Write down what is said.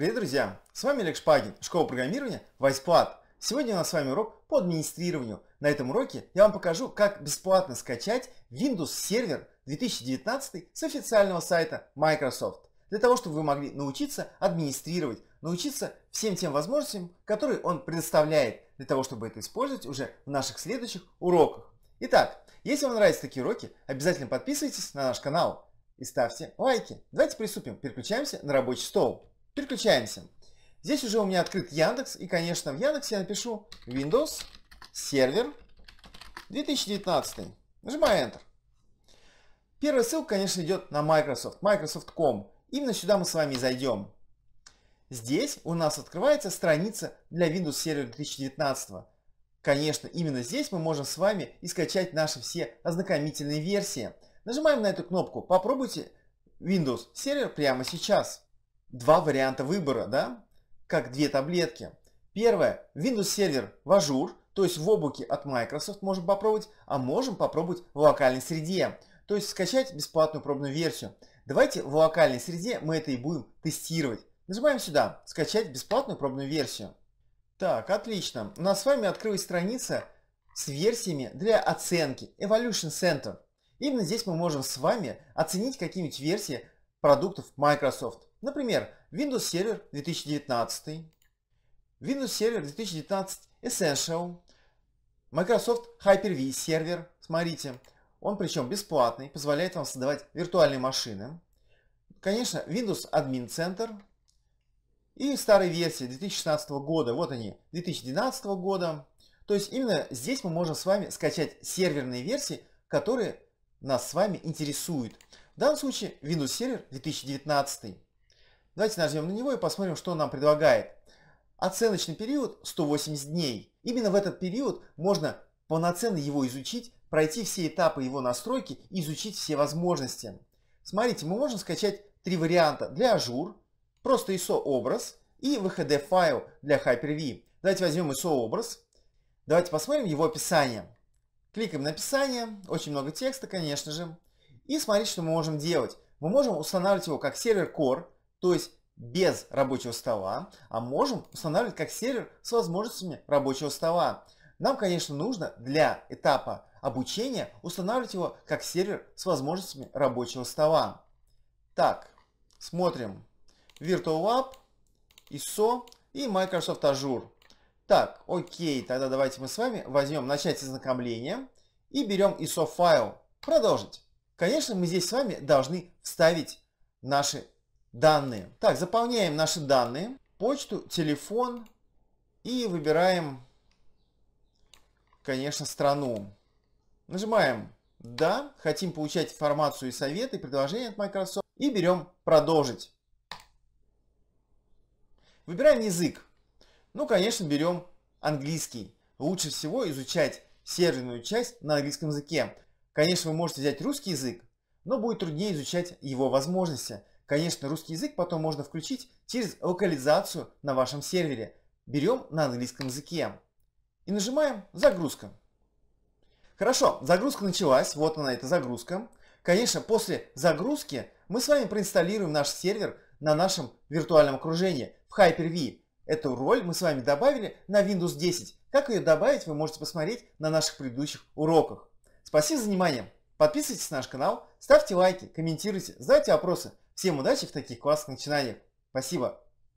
Привет, друзья! С вами Олег Шпагин, школа программирования вайсплат. Сегодня у нас с вами урок по администрированию. На этом уроке я вам покажу, как бесплатно скачать Windows Server 2019 с официального сайта Microsoft. Для того, чтобы вы могли научиться администрировать, научиться всем тем возможностям, которые он предоставляет, для того, чтобы это использовать уже в наших следующих уроках. Итак, если вам нравятся такие уроки, обязательно подписывайтесь на наш канал и ставьте лайки. Давайте приступим, переключаемся на рабочий стол. Переключаемся. Здесь уже у меня открыт Яндекс. И, конечно, в Яндексе я напишу Windows Server 2019. Нажимаю Enter. Первая ссылка, конечно, идет на Microsoft, Microsoft.com. Именно сюда мы с вами зайдем. Здесь у нас открывается страница для Windows Server 2019. Конечно, именно здесь мы можем с вами и скачать наши все ознакомительные версии. Нажимаем на эту кнопку «Попробуйте Windows Server прямо сейчас» два варианта выбора, да, как две таблетки. Первое, Windows сервер в ажур, то есть в облаке от Microsoft можем попробовать, а можем попробовать в локальной среде, то есть скачать бесплатную пробную версию. Давайте в локальной среде мы это и будем тестировать. Нажимаем сюда «Скачать бесплатную пробную версию». Так, отлично. У нас с вами открылась страница с версиями для оценки Evolution Center. Именно здесь мы можем с вами оценить какие-нибудь версии продуктов Microsoft. Например, Windows Server 2019, Windows Server 2019 Essential, Microsoft Hyper-V сервер, смотрите, он причем бесплатный, позволяет вам создавать виртуальные машины. Конечно, Windows Admin Center и старые версии 2016 года, вот они, 2012 года. То есть именно здесь мы можем с вами скачать серверные версии, которые нас с вами интересуют. В данном случае Windows Server 2019. Давайте нажмем на него и посмотрим, что он нам предлагает. Оценочный период 180 дней. Именно в этот период можно полноценно его изучить, пройти все этапы его настройки и изучить все возможности. Смотрите, мы можем скачать три варианта для Azure, просто ISO образ и VHD файл для Hyper-V. Давайте возьмем ISO образ. Давайте посмотрим его описание. Кликаем на описание, очень много текста, конечно же и смотреть, что мы можем делать. Мы можем устанавливать его как сервер core, то есть без рабочего стола, а можем устанавливать как сервер с возможностями рабочего стола. Нам, конечно, нужно для этапа обучения устанавливать его как сервер с возможностями рабочего стола. Так, смотрим. VirtualLab, ISO и Microsoft Azure. Так, окей, тогда давайте мы с вами возьмем начать ознакомление и берем ISO файл. Продолжить. Конечно, мы здесь с вами должны вставить наши данные. Так, заполняем наши данные, почту, телефон и выбираем, конечно, страну. Нажимаем «Да», хотим получать информацию и советы, предложения от Microsoft и берем «Продолжить». Выбираем язык. Ну, конечно, берем английский. Лучше всего изучать серверную часть на английском языке. Конечно, вы можете взять русский язык, но будет труднее изучать его возможности. Конечно, русский язык потом можно включить через локализацию на вашем сервере. Берем на английском языке и нажимаем «Загрузка». Хорошо, загрузка началась, вот она эта загрузка. Конечно, после загрузки мы с вами проинсталируем наш сервер на нашем виртуальном окружении в Hyper-V. Эту роль мы с вами добавили на Windows 10. Как ее добавить, вы можете посмотреть на наших предыдущих уроках. Спасибо за внимание. Подписывайтесь на наш канал, ставьте лайки, комментируйте, задайте вопросы. Всем удачи в таких классных начинаниях. Спасибо.